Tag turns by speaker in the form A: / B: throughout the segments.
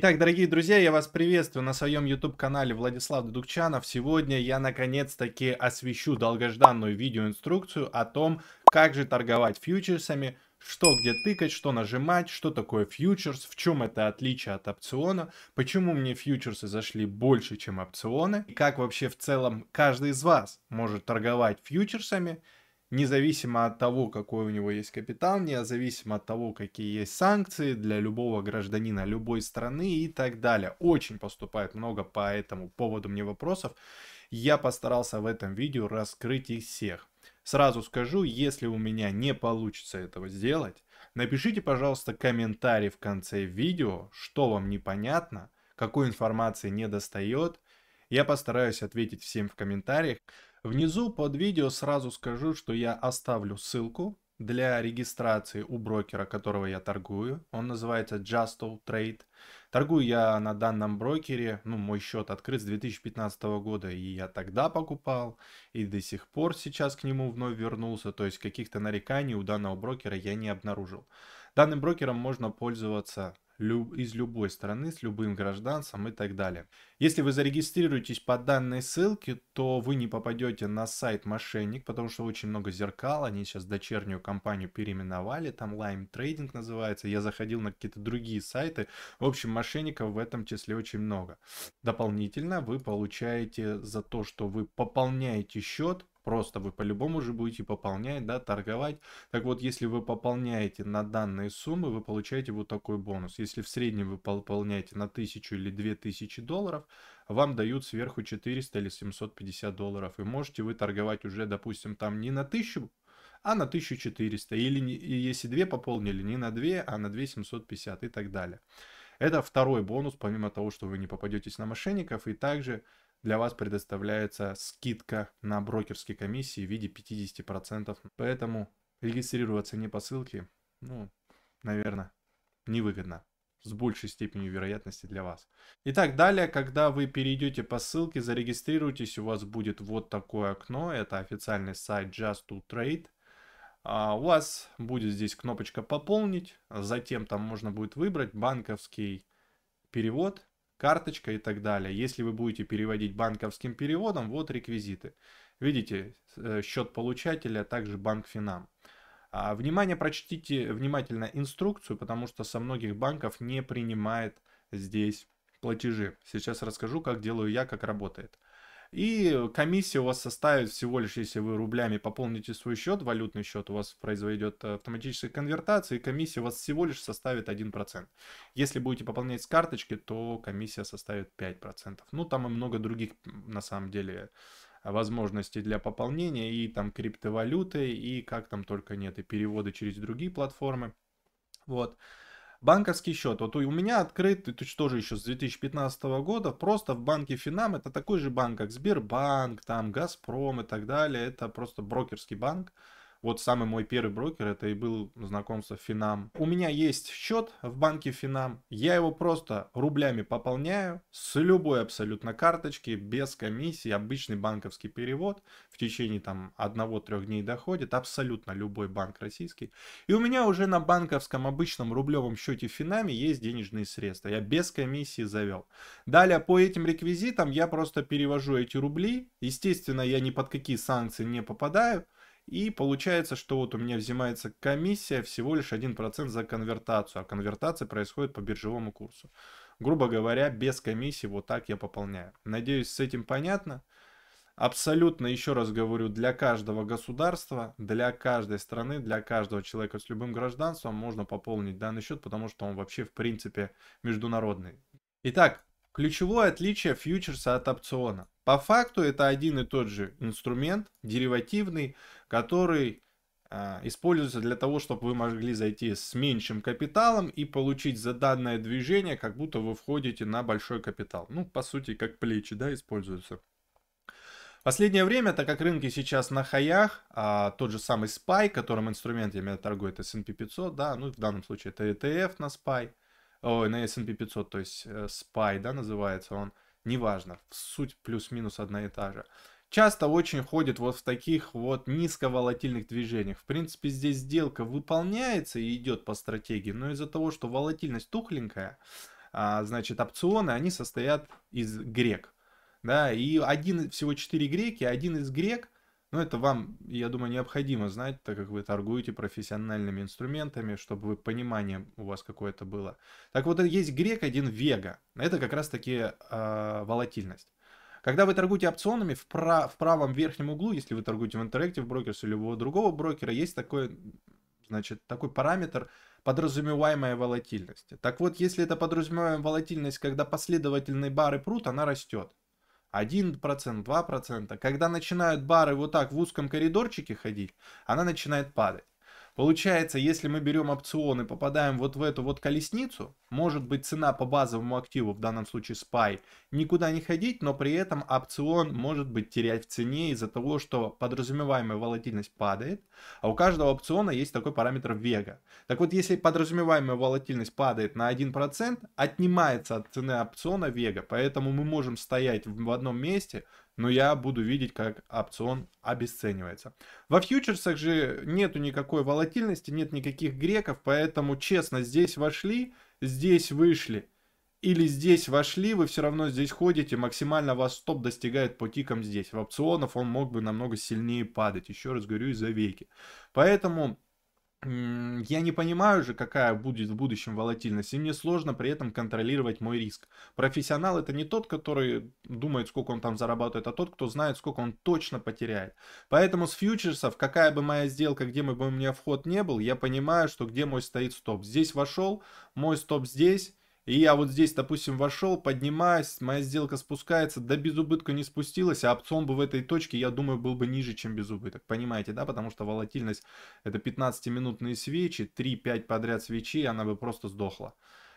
A: Итак, дорогие друзья, я вас приветствую на своем YouTube-канале Владислав Дудукчанов. Сегодня я наконец-таки освещу долгожданную видеоинструкцию о том, как же торговать фьючерсами, что где тыкать, что нажимать, что такое фьючерс, в чем это отличие от опциона, почему мне фьючерсы зашли больше, чем опционы, и как вообще в целом каждый из вас может торговать фьючерсами – независимо от того, какой у него есть капитал, независимо от того, какие есть санкции для любого гражданина любой страны и так далее. Очень поступает много по этому поводу мне вопросов. Я постарался в этом видео раскрыть их всех. Сразу скажу, если у меня не получится этого сделать, напишите, пожалуйста, комментарий в конце видео, что вам непонятно, какой информации не достает. Я постараюсь ответить всем в комментариях. Внизу под видео сразу скажу, что я оставлю ссылку для регистрации у брокера, которого я торгую. Он называется Justo Trade. Торгую я на данном брокере, ну, мой счет открыт с 2015 года, и я тогда покупал, и до сих пор сейчас к нему вновь вернулся, то есть каких-то нареканий у данного брокера я не обнаружил. Данным брокером можно пользоваться из любой страны, с любым гражданцем и так далее. Если вы зарегистрируетесь по данной ссылке, то вы не попадете на сайт «Мошенник», потому что очень много зеркал. Они сейчас дочернюю компанию переименовали. Там Lime Trading называется. Я заходил на какие-то другие сайты. В общем, мошенников в этом числе очень много. Дополнительно вы получаете за то, что вы пополняете счет, просто вы по-любому же будете пополнять, да, торговать. Так вот, если вы пополняете на данные суммы, вы получаете вот такой бонус. Если в среднем вы пополняете на 1000 или 2000 долларов, вам дают сверху 400 или 750 долларов. И можете вы торговать уже, допустим, там не на 1000, а на 1400. Или не, если 2 пополнили, не на 2, а на 2750 и так далее. Это второй бонус, помимо того, что вы не попадетесь на мошенников. И также для вас предоставляется скидка на брокерские комиссии в виде 50%. Поэтому регистрироваться не по ссылке, ну, наверное, невыгодно с большей степенью вероятности для вас. Итак, далее, когда вы перейдете по ссылке, зарегистрируйтесь, у вас будет вот такое окно, это официальный сайт Just to Trade. А, у вас будет здесь кнопочка «Пополнить», затем там можно будет выбрать банковский перевод, карточка и так далее. Если вы будете переводить банковским переводом, вот реквизиты. Видите, э, счет получателя, также банк Финам. А, внимание, прочтите внимательно инструкцию, потому что со многих банков не принимает здесь платежи. Сейчас расскажу, как делаю я, как работает. И комиссия у вас составит всего лишь, если вы рублями пополните свой счет, валютный счет у вас произойдет э, автоматическая конвертация, и комиссия у вас всего лишь составит 1%. Если будете пополнять с карточки, то комиссия составит 5%. Ну, там и много других, на самом деле, а, возможности для пополнения и там криптовалюты, и как там только нет, и переводы через другие платформы. Вот. Банковский счет. Вот у меня открыт, это тоже еще с 2015 года, просто в банке Финам, это такой же банк, как Сбербанк, там, Газпром и так далее, это просто брокерский банк. Вот самый мой первый брокер, это и был знакомство Финам. У меня есть счет в банке Финам, я его просто рублями пополняю с любой абсолютно карточки, без комиссии, обычный банковский перевод в течение там одного-трех дней доходит, абсолютно любой банк российский. И у меня уже на банковском обычном рублевом счете в Финаме есть денежные средства, я без комиссии завел. Далее по этим реквизитам я просто перевожу эти рубли, естественно я ни под какие санкции не попадаю, и получается, что вот у меня взимается комиссия всего лишь 1% за конвертацию, а конвертация происходит по биржевому курсу. Грубо говоря, без комиссии вот так я пополняю. Надеюсь, с этим понятно. Абсолютно, еще раз говорю, для каждого государства, для каждой страны, для каждого человека с любым гражданством можно пополнить данный счет, потому что он вообще в принципе международный. Итак, Ключевое отличие фьючерса от опциона. По факту это один и тот же инструмент, деривативный, который а, используется для того, чтобы вы могли зайти с меньшим капиталом и получить за данное движение, как будто вы входите на большой капитал. Ну, по сути, как плечи, да, используются. Последнее время, так как рынки сейчас на хаях, а тот же самый SPY, которым инструмент, я имею торгует S&P 500, да, ну в данном случае это ETF на SPY, Ой, на S&P 500, то есть SPY, э, да, называется он. Неважно, суть плюс-минус одна и та же. Часто очень ходит вот в таких вот низковолатильных движениях. В принципе, здесь сделка выполняется и идет по стратегии, но из-за того, что волатильность тухленькая, а, значит, опционы, они состоят из грек. Да, и один, всего 4 греки, один из грек – но ну, это вам, я думаю, необходимо знать, так как вы торгуете профессиональными инструментами, чтобы вы понимание у вас какое-то было. Так вот, есть грек один вега. Это как раз-таки э, а, волатильность. Когда вы торгуете опционами, в, прав, в правом верхнем углу, если вы торгуете в Interactive Brokers или любого другого брокера, есть такой, значит, такой параметр подразумеваемая волатильность. Так вот, если это подразумеваемая волатильность, когда последовательные бары прут, она растет. 1%, 2%. Когда начинают бары вот так в узком коридорчике ходить, она начинает падать. Получается, если мы берем опцион и попадаем вот в эту вот колесницу, может быть цена по базовому активу, в данном случае SPY, никуда не ходить, но при этом опцион может быть терять в цене из-за того, что подразумеваемая волатильность падает, а у каждого опциона есть такой параметр вега. Так вот, если подразумеваемая волатильность падает на 1%, отнимается от цены опциона вега, поэтому мы можем стоять в одном месте, но я буду видеть, как опцион обесценивается. Во фьючерсах же нету никакой волатильности, нет никаких греков, поэтому честно, здесь вошли, здесь вышли или здесь вошли, вы все равно здесь ходите, максимально вас стоп достигает по тикам здесь. В опционов он мог бы намного сильнее падать, еще раз говорю, из-за веки. Поэтому я не понимаю же, какая будет в будущем волатильность, и мне сложно при этом контролировать мой риск. Профессионал это не тот, который думает, сколько он там зарабатывает, а тот, кто знает, сколько он точно потеряет. Поэтому с фьючерсов, какая бы моя сделка, где бы у меня вход не был, я понимаю, что где мой стоит стоп. Здесь вошел, мой стоп здесь, и я вот здесь, допустим, вошел, поднимаюсь, моя сделка спускается, да без убытка не спустилась, а опцион бы в этой точке, я думаю, был бы ниже, чем без убыток. Понимаете, да? Потому что волатильность это 15-минутные свечи, 3-5 подряд свечей, она бы просто сдохла.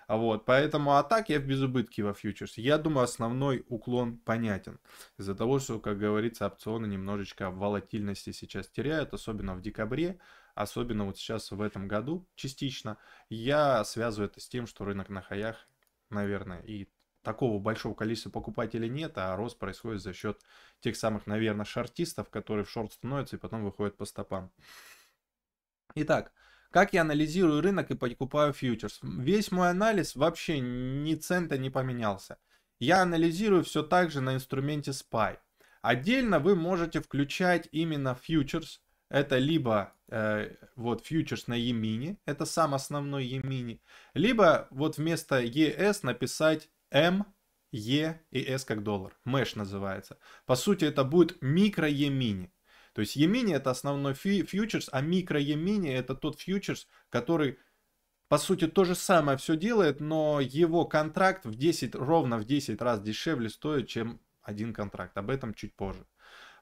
A: Вот, поэтому, а так я в безубытке во фьючерсе. Я думаю, основной уклон понятен. Из-за того, что, как говорится, опционы немножечко волатильности сейчас теряют, особенно в декабре особенно вот сейчас в этом году частично. Я связываю это с тем, что рынок на хаях, наверное, и такого большого количества покупателей нет, а рост происходит за счет тех самых, наверное, шортистов, которые в шорт становятся и потом выходят по стопам. Итак, как я анализирую рынок и покупаю фьючерс? Весь мой анализ вообще ни цента не поменялся. Я анализирую все так же на инструменте SPY. Отдельно вы можете включать именно фьючерс, это либо э, вот фьючерс на Емини, это сам основной Емини, либо вот вместо ЕС написать М, Е и С как доллар. Мэш называется. По сути, это будет микро Емини. То есть Емини это основной фи- фьючерс, а микро Емини это тот фьючерс, который по сути то же самое все делает, но его контракт в 10, ровно в 10 раз дешевле стоит, чем один контракт. Об этом чуть позже.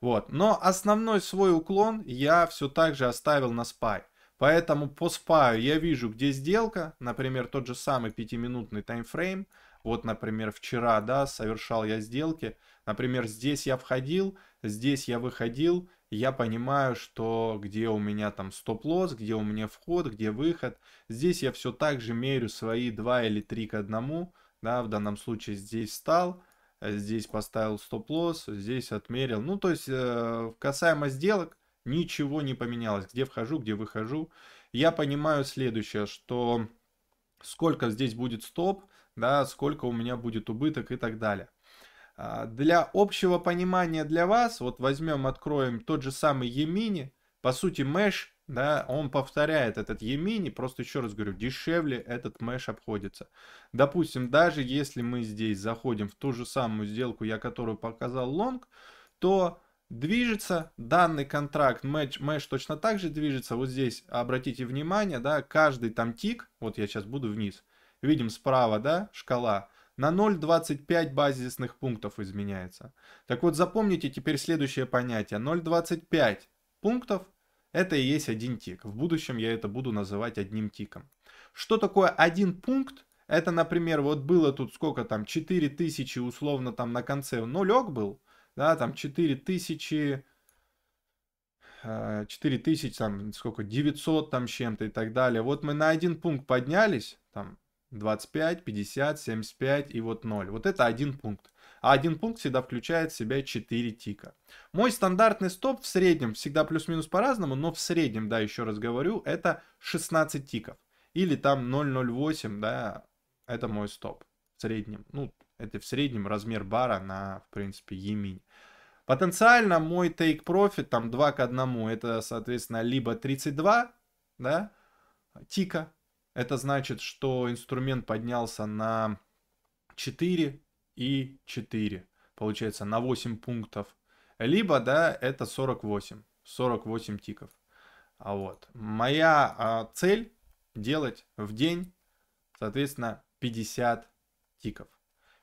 A: Вот. Но основной свой уклон я все так же оставил на спай. Поэтому по спаю я вижу, где сделка, например, тот же самый пятиминутный таймфрейм. Вот, например, вчера, да, совершал я сделки. Например, здесь я входил, здесь я выходил. Я понимаю, что где у меня там стоп-лосс, где у меня вход, где выход. Здесь я все так же мерю свои 2 или 3 к 1. Да, в данном случае здесь стал. Э, здесь поставил стоп-лосс, здесь отмерил. Ну, то есть, э, касаемо сделок, ничего не поменялось. Где вхожу, где выхожу. Я понимаю следующее, что сколько здесь будет стоп, да, сколько у меня будет убыток и так далее. А, для общего понимания для вас, вот возьмем, откроем тот же самый Емини, по сути, Mesh да, он повторяет этот Емини, просто еще раз говорю, дешевле этот меш обходится. Допустим, даже если мы здесь заходим в ту же самую сделку, я которую показал лонг, то движется данный контракт, мэтч, мэтч точно так же движется, вот здесь обратите внимание, да, каждый там тик, вот я сейчас буду вниз, видим справа, да, шкала, на 0,25 базисных пунктов изменяется. Так вот, запомните теперь следующее понятие, 0,25 пунктов это и есть один тик. В будущем я это буду называть одним тиком. Что такое один пункт? Это, например, вот было тут сколько там, 4000 условно там на конце нулек был, да, там 4000, 4000 э, там сколько, 900 там чем-то и так далее. Вот мы на один пункт поднялись, там 25, 50, 75 и вот 0. Вот это один пункт а один пункт всегда включает в себя 4 тика. Мой стандартный стоп в среднем, всегда плюс-минус по-разному, но в среднем, да, еще раз говорю, это 16 тиков. Или там 0,08, да, это мой стоп в среднем. Ну, это в среднем размер бара на, в принципе, Еминь. Потенциально мой take profit там 2 к 1, это, соответственно, либо 32, да, тика. Это значит, что инструмент поднялся на 4, и 4. Получается на 8 пунктов. Либо, да, это 48. 48 тиков. А вот. Моя а, цель делать в день, соответственно, 50 тиков.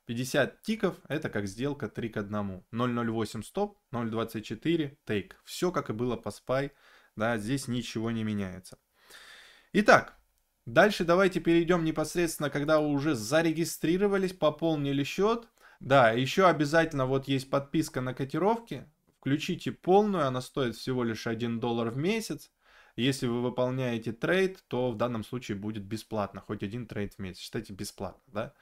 A: 50 тиков это как сделка 3 к 1. 0.08 стоп, 0.24 тейк. Все как и было по спай. Да, здесь ничего не меняется. Итак, Дальше давайте перейдем непосредственно, когда вы уже зарегистрировались, пополнили счет. Да, еще обязательно вот есть подписка на котировки. Включите полную, она стоит всего лишь 1 доллар в месяц. Если вы выполняете трейд, то в данном случае будет бесплатно, хоть один трейд в месяц. Считайте бесплатно, да?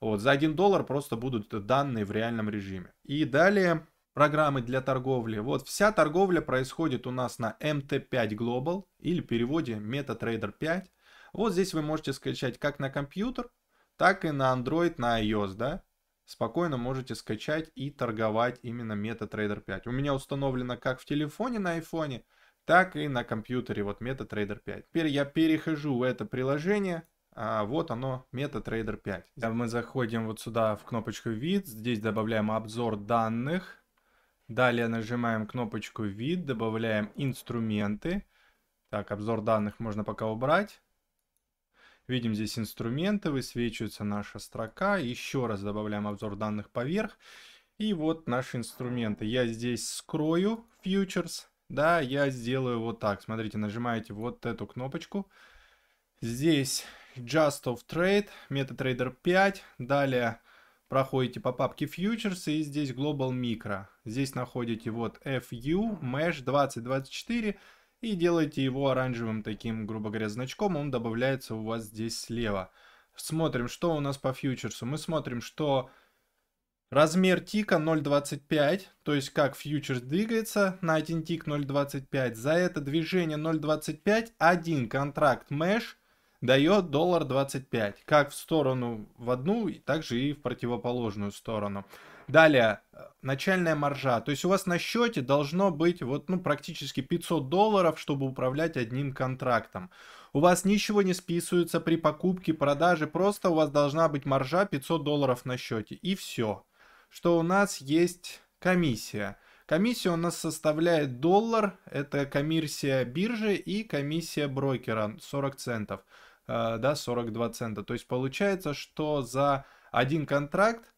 A: Вот, за 1 доллар просто будут данные в реальном режиме. И далее программы для торговли. Вот вся торговля происходит у нас на MT5 Global или переводе MetaTrader 5. Вот здесь вы можете скачать как на компьютер, так и на Android, на iOS, да. Спокойно можете скачать и торговать именно MetaTrader 5. У меня установлено как в телефоне на iPhone, так и на компьютере, вот MetaTrader 5. Теперь я перехожу в это приложение, а вот оно, MetaTrader 5. Мы заходим вот сюда в кнопочку «Вид», здесь добавляем обзор данных, Далее нажимаем кнопочку «Вид», добавляем «Инструменты». Так, обзор данных можно пока убрать. Видим здесь инструменты, высвечивается наша строка. Еще раз добавляем обзор данных поверх. И вот наши инструменты. Я здесь скрою фьючерс, Да, я сделаю вот так. Смотрите, нажимаете вот эту кнопочку. Здесь Just of Trade, MetaTrader 5. Далее проходите по папке Futures и здесь Global Micro. Здесь находите вот FU, Mesh 2024 и делаете его оранжевым таким, грубо говоря, значком, он добавляется у вас здесь слева. Смотрим, что у нас по фьючерсу. Мы смотрим, что размер тика 0.25, то есть как фьючерс двигается на один тик 0.25. За это движение 0.25 один контракт меш дает доллар 25, как в сторону в одну, так же и в противоположную сторону. Далее, начальная маржа. То есть у вас на счете должно быть вот, ну, практически 500 долларов, чтобы управлять одним контрактом. У вас ничего не списывается при покупке, продаже, просто у вас должна быть маржа 500 долларов на счете. И все. Что у нас есть комиссия. Комиссия у нас составляет доллар, это комиссия биржи и комиссия брокера 40 центов, э, да, 42 цента. То есть получается, что за один контракт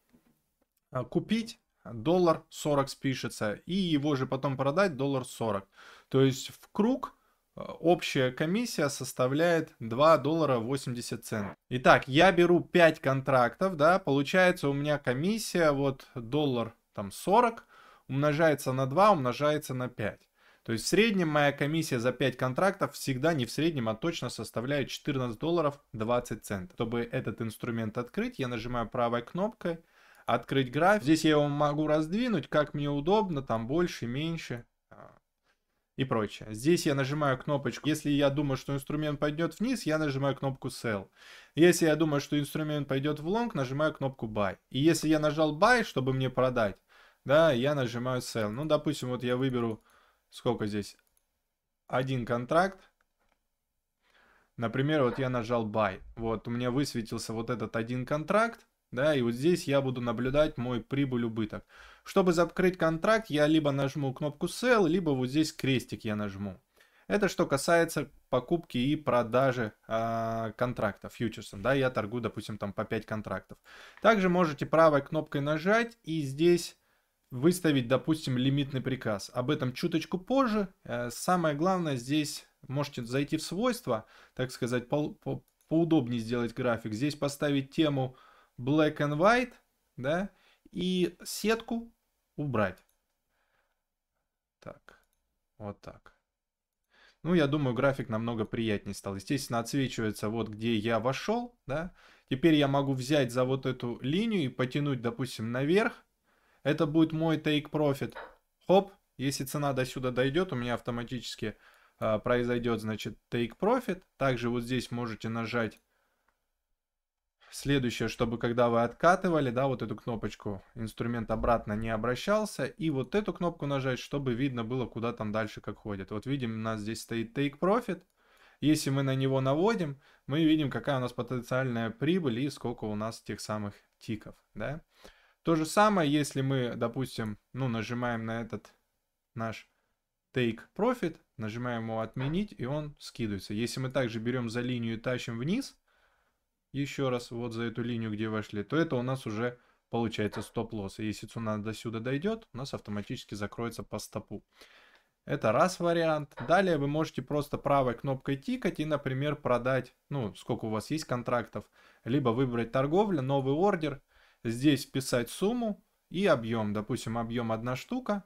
A: Э, купить, э, доллар 40 спишется, и его же потом продать доллар 40. То есть в круг э, общая комиссия составляет 2 доллара 80 центов. Итак, я беру 5 контрактов, да, получается у меня комиссия вот доллар там 40 умножается на 2, умножается на 5. То есть в среднем моя комиссия за 5 контрактов всегда не в среднем, а точно составляет 14 долларов 20 центов. Чтобы этот инструмент открыть, я нажимаю правой кнопкой открыть график. Здесь я его могу раздвинуть, как мне удобно, там больше, меньше а, и прочее. Здесь я нажимаю кнопочку, если я думаю, что инструмент пойдет вниз, я нажимаю кнопку Sell. Если я думаю, что инструмент пойдет в long, нажимаю кнопку Buy. И если я нажал Buy, чтобы мне продать, да, я нажимаю Sell. Ну, допустим, вот я выберу, сколько здесь, один контракт. Например, вот я нажал Buy. Вот, у меня высветился вот этот один контракт да, и вот здесь я буду наблюдать мой прибыль-убыток. Чтобы закрыть контракт, я либо нажму кнопку Sell, либо вот здесь крестик я нажму. Это что касается покупки и продажи э, контрактов, фьючерсом, да, я торгую, допустим, там по 5 контрактов. Также можете правой кнопкой нажать и здесь выставить, допустим, лимитный приказ. Об этом чуточку позже. Э, самое главное здесь можете зайти в свойства, так сказать, по, по, поудобнее сделать график. Здесь поставить тему black and white, да, и сетку убрать. Так, вот так. Ну, я думаю, график намного приятнее стал. Естественно, отсвечивается вот где я вошел, да. Теперь я могу взять за вот эту линию и потянуть, допустим, наверх. Это будет мой take profit. Хоп, если цена до сюда дойдет, у меня автоматически э, произойдет, значит, take profit. Также вот здесь можете нажать Следующее, чтобы когда вы откатывали, да, вот эту кнопочку, инструмент обратно не обращался. И вот эту кнопку нажать, чтобы видно было, куда там дальше как ходит. Вот видим, у нас здесь стоит Take Profit. Если мы на него наводим, мы видим, какая у нас потенциальная прибыль и сколько у нас тех самых тиков, да. То же самое, если мы, допустим, ну, нажимаем на этот наш Take Profit, нажимаем его отменить, и он скидывается. Если мы также берем за линию и тащим вниз, еще раз вот за эту линию, где вошли, то это у нас уже получается стоп-лосс. И если цена до сюда дойдет, у нас автоматически закроется по стопу. Это раз вариант. Далее вы можете просто правой кнопкой тикать и, например, продать, ну, сколько у вас есть контрактов, либо выбрать торговля, новый ордер, здесь вписать сумму и объем. Допустим, объем одна штука.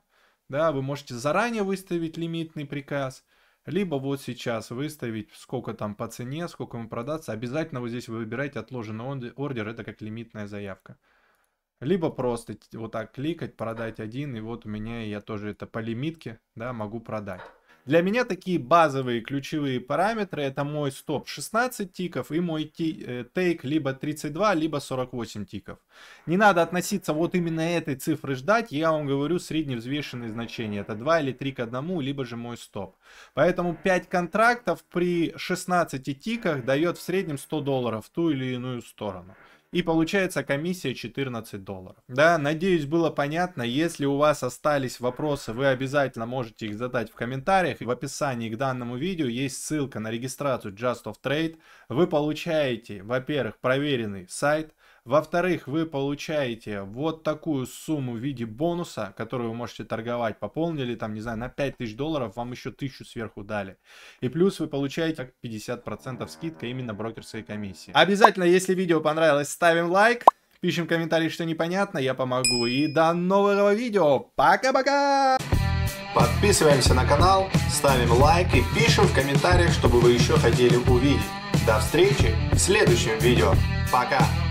A: Да, вы можете заранее выставить лимитный приказ – либо вот сейчас выставить, сколько там по цене, сколько ему продаться. Обязательно вот здесь вы выбираете отложенный ордер, это как лимитная заявка. Либо просто вот так кликать, продать один, и вот у меня я тоже это по лимитке, да, могу продать. Для меня такие базовые ключевые параметры это мой стоп 16 тиков и мой э, тейк либо 32, либо 48 тиков. Не надо относиться вот именно этой цифры ждать, я вам говорю средневзвешенные значения, это 2 или 3 к 1, либо же мой стоп. Поэтому 5 контрактов при 16 тиках дает в среднем 100 долларов в ту или иную сторону и получается комиссия 14 долларов. Да, надеюсь, было понятно. Если у вас остались вопросы, вы обязательно можете их задать в комментариях. В описании к данному видео есть ссылка на регистрацию Just of Trade. Вы получаете, во-первых, проверенный сайт, во-вторых, вы получаете вот такую сумму в виде бонуса, которую вы можете торговать. Пополнили там, не знаю, на 5000 долларов, вам еще 1000 сверху дали. И плюс вы получаете 50% скидка именно брокерской комиссии. Обязательно, если видео понравилось, ставим лайк. Пишем комментарий, что непонятно, я помогу. И до нового видео. Пока-пока! Подписываемся на канал, ставим лайк и пишем в комментариях, чтобы вы еще хотели увидеть. До встречи в следующем видео. Пока!